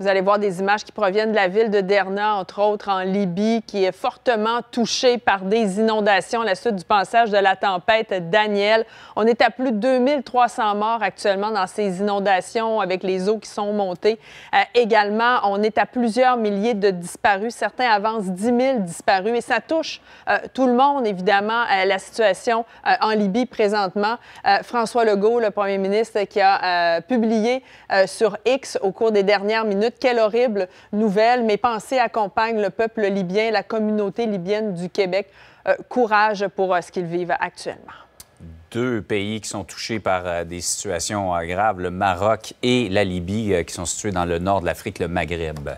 Vous allez voir des images qui proviennent de la ville de Derna, entre autres en Libye, qui est fortement touchée par des inondations à la suite du passage de la tempête Daniel. On est à plus de 2300 morts actuellement dans ces inondations avec les eaux qui sont montées. Euh, également, on est à plusieurs milliers de disparus. Certains avancent 10 000 disparus et ça touche euh, tout le monde, évidemment, euh, la situation en Libye présentement. François Legault, le premier ministre, qui a publié sur X au cours des dernières minutes quelle horrible nouvelle. Mes pensées accompagnent le peuple libyen, la communauté libyenne du Québec. Euh, courage pour euh, ce qu'ils vivent actuellement deux pays qui sont touchés par euh, des situations graves, le Maroc et la Libye, qui sont situés dans le nord de l'Afrique, le Maghreb.